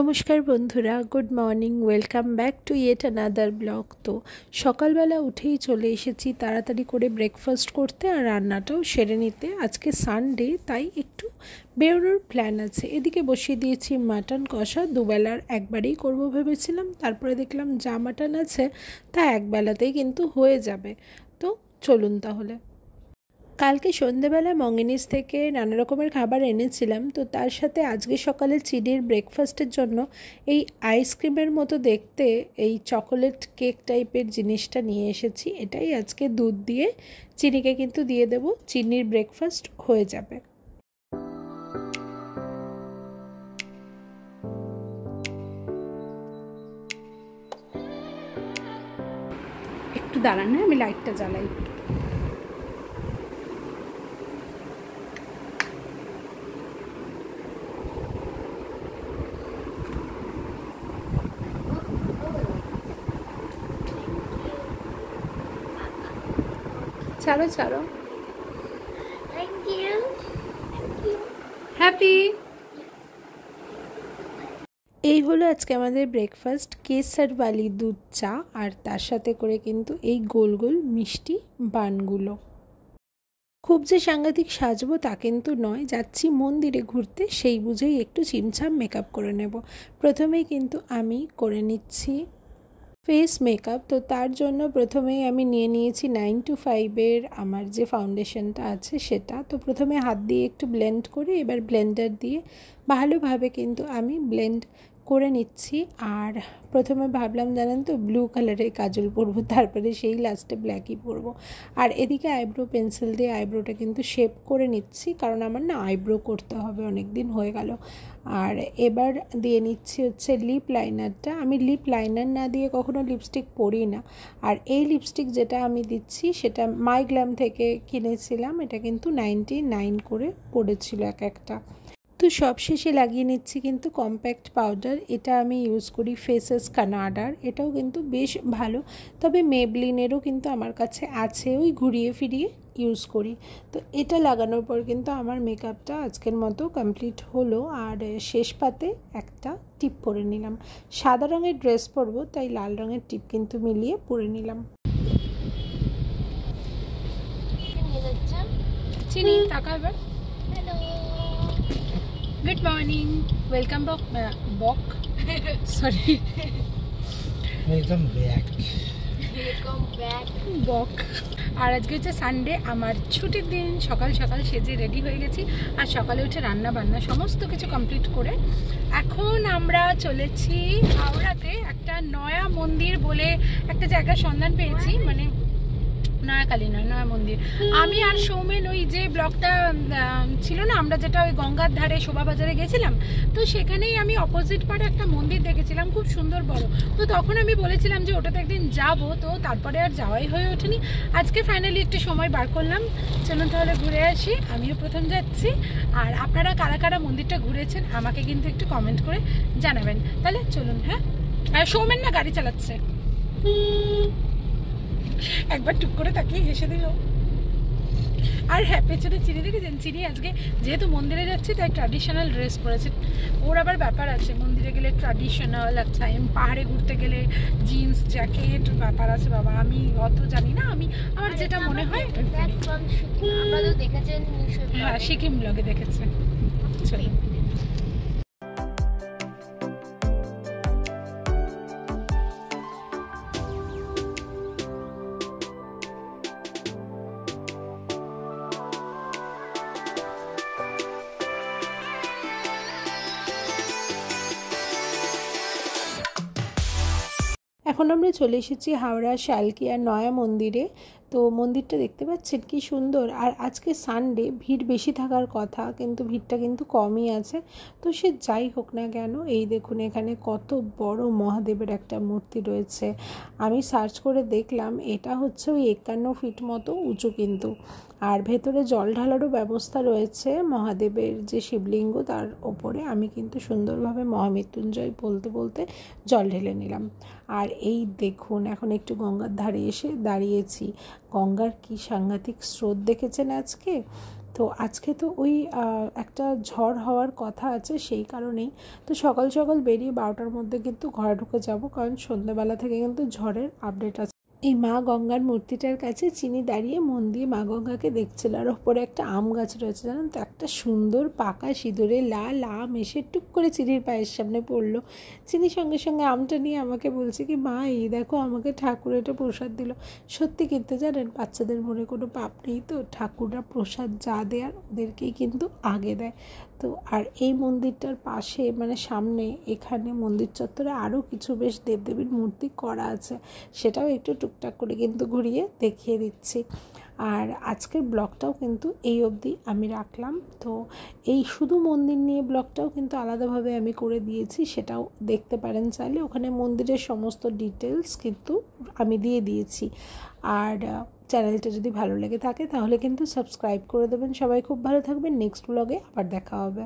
নমস্কার বন্ধুরা good morning welcome back to yet another blog তো সকালবেলা উঠেই চলে এসেছি তাড়াতাড়ি করে ব্রেকফাস্ট করতে আর রান্নাটাও সেরে নিতে আজকে সানডে তাই একটু বেরোনোর প্ল্যান আছে এদিকে বসিয়ে দিয়েছি মাটন কষা দুবেলার একবারেই করব ভেবেছিলাম তারপরে দেখলাম যা মাটন আছে তা একবেলাতেই কিন্তু হয়ে যাবে তো চলুন তাহলে কালকে সন্ধেবেলা মঙ্গিনিস থেকে নানা রকমের খাবার এনেছিলাম তো তার সাথে আজকে সকালে চিডির ব্রেকফাস্টের জন্য এই আইসক্রিমের মতো দেখতে এই চকোলেট কেক টাইপের জিনিসটা নিয়ে এসেছি এটাই আজকে দুধ দিয়ে চিনিকে কিন্তু দিয়ে দেব চিনির ব্রেকফাস্ট হয়ে যাবে একটু দাঁড়ান না হ্যাঁ, আমি লাইটটা জ্বালাই ছাড়ো ছাড়ো হ্যাপি এই হলো আজকে আমাদের ব্রেকফাস্ট কেসার বালি দুধ চা আর তার সাথে করে কিন্তু এই গোল গোল মিষ্টি বানগুলো খুব যে সাংঘাতিক সাজবো তা কিন্তু নয় যাচ্ছি মন্দিরে ঘুরতে সেই বুঝেই একটু চিমছাম মেকআপ করে নেব প্রথমেই কিন্তু আমি করে নিচ্ছি ফেস মেকআপ তো তার জন্য প্রথমেই আমি নিয়ে নিয়েছি নাইন টু ফাইভের আমার যে ফাউন্ডেশনটা আছে সেটা তো প্রথমে হাত দিয়ে একটু ব্লেন্ড করে এবার ব্লেন্ডার দিয়ে ভালোভাবে কিন্তু আমি ব্লেন্ড করে নিচ্ছি আর প্রথমে ভাবলাম জানেন তো ব্লু কালারের কাজল পরবো তারপরে সেই লাস্টে ব্ল্যাকই পরবো আর এদিকে আইব্রো পেন্সিল দিয়ে আইব্রোটা কিন্তু শেপ করে নিচ্ছি কারণ আমার না আইব্রো করতে হবে অনেক দিন হয়ে গেল আর এবার দিয়ে নিচ্ছি হচ্ছে লিপ লাইনারটা আমি লিপ লাইনার না দিয়ে কখনো লিপস্টিক পরি না আর এই লিপস্টিক যেটা আমি দিচ্ছি সেটা মাই গ্ল্যাম থেকে কিনেছিলাম এটা কিন্তু নাইনটি নাইন করে পড়েছিল এক একটা তো সবশেষে লাগিয়ে নিচ্ছি কিন্তু কম্প্যাক্ট পাউডার এটা আমি ইউজ করি ফেসেস কানাডার এটাও কিন্তু বেশ ভালো তবে মেবলিনেরও কিন্তু আমার কাছে আছে ওই ঘুরিয়ে ফিরিয়ে ইউজ করি তো এটা লাগানোর পর কিন্তু আমার মেকআপটা আজকের মতো কমপ্লিট হলো আর শেষ পাতে একটা টিপ পরে নিলাম সাদা রঙের ড্রেস পরবো তাই লাল রঙের টিপ কিন্তু মিলিয়ে পরে নিলাম চিনি টাকা এবার গুড মর্নিং ওয়েলকাম বক বক সরি ওয়েলকাম ব্যাক বক আর আজকে হচ্ছে সানডে আমার ছুটির দিন সকাল সকাল সেজে রেডি হয়ে গেছি আর সকালে উঠে রান্না বান্না সমস্ত কিছু কমপ্লিট করে এখন আমরা চলেছি হাওড়াতে একটা নয়া মন্দির বলে একটা জায়গার সন্ধান পেয়েছি মানে নয়াকালী নয় নয়া মন্দির আমি আর সৌমেন ওই যে ব্লকটা ছিল না আমরা যেটা ওই গঙ্গার ধারে শোভাবাজারে গেছিলাম তো সেখানেই আমি অপোজিট পারে একটা মন্দির দেখেছিলাম খুব সুন্দর বড় তো তখন আমি বলেছিলাম যে ওটাতে একদিন যাব তো তারপরে আর যাওয়াই হয়ে ওঠেনি আজকে ফাইনালি একটু সময় বার করলাম চলুন তাহলে ঘুরে আসি আমিও প্রথম যাচ্ছি আর আপনারা কারা কারা মন্দিরটা ঘুরেছেন আমাকে কিন্তু একটু কমেন্ট করে জানাবেন তাহলে চলুন হ্যাঁ সৌমেন না গাড়ি চালাচ্ছে একবার টুক করে তাকিয়ে হেসে দিল আর হ্যাঁ পেছনে চিনি দেখেছেন চিনি আজকে যেহেতু মন্দিরে যাচ্ছি তাই ট্র্যাডিশনাল ড্রেস পরেছে ওর আবার ব্যাপার আছে মন্দিরে গেলে ট্র্যাডিশনাল আচ্ছা এম পাহাড়ে ঘুরতে গেলে জিন্স জ্যাকেট ব্যাপার আছে বাবা আমি অত জানি না আমি আমার যেটা মনে হয় হ্যাঁ সিকিম ব্লগে দেখেছেন চলুন এখন আমরা চলে এসেছি হাওড়া শালকিয়া নয়া মন্দিরে তো মন্দিরটা দেখতে পাচ্ছেন কি সুন্দর আর আজকে সানডে ভিড় বেশি থাকার কথা কিন্তু ভিড়টা কিন্তু কমই আছে তো সে যাই হোক না কেন এই দেখুন এখানে কত বড় মহাদেবের একটা মূর্তি রয়েছে আমি সার্চ করে দেখলাম এটা হচ্ছে ওই একান্ন ফিট মতো উঁচু কিন্তু আর ভেতরে জল ঢালারও ব্যবস্থা রয়েছে মহাদেবের যে শিবলিঙ্গ তার ওপরে আমি কিন্তু সুন্দরভাবে মহামৃত্যুঞ্জয় বলতে বলতে জল ঢেলে নিলাম আর এই দেখুন এখন একটু গঙ্গার ধারে এসে দাঁড়িয়েছি গঙ্গার কি সাংঘাতিক স্রোত দেখেছেন আজকে তো আজকে তো ওই একটা ঝড় হওয়ার কথা আছে সেই কারণেই তো সকাল সকাল বেরিয়ে বারোটার মধ্যে কিন্তু ঘরে ঢুকে যাব কারণ সন্ধ্যেবেলা থেকে কিন্তু ঝড়ের আপডেট আছে এই মা গঙ্গার মূর্তিটার কাছে চিনি দাঁড়িয়ে মন দিয়ে মা গঙ্গাকে দেখছিল আর ওপরে একটা আম গাছ রয়েছে জানেন তো একটা সুন্দর পাকা সিঁদুরে লাল আম এসে টুক করে চিনির পায়ের সামনে পড়লো চিনি সঙ্গে সঙ্গে আমটা নিয়ে আমাকে বলছে কি মা এই দেখো আমাকে ঠাকুর এটা প্রসাদ দিল সত্যি কিন্তু জানেন বাচ্চাদের মনে কোনো পাপ নেই তো ঠাকুররা প্রসাদ যা দেয় আর ওদেরকেই কিন্তু আগে দেয় তো আর এই মন্দিরটার পাশে মানে সামনে এখানে মন্দির চত্বরে আরও কিছু বেশ দেবদেবীর মূর্তি করা আছে সেটাও একটু টুকটাক করে কিন্তু ঘুরিয়ে দেখিয়ে দিচ্ছি আর আজকের ব্লগটাও কিন্তু এই অবধি আমি রাখলাম তো এই শুধু মন্দির নিয়ে ব্লগটাও কিন্তু আলাদাভাবে আমি করে দিয়েছি সেটাও দেখতে পারেন চাইলে ওখানে মন্দিরের সমস্ত ডিটেলস কিন্তু আমি দিয়ে দিয়েছি আর চ্যানেলটা যদি ভালো লেগে থাকে তাহলে কিন্তু সাবস্ক্রাইব করে দেবেন সবাই খুব ভালো থাকবেন নেক্সট ব্লগে আবার দেখা হবে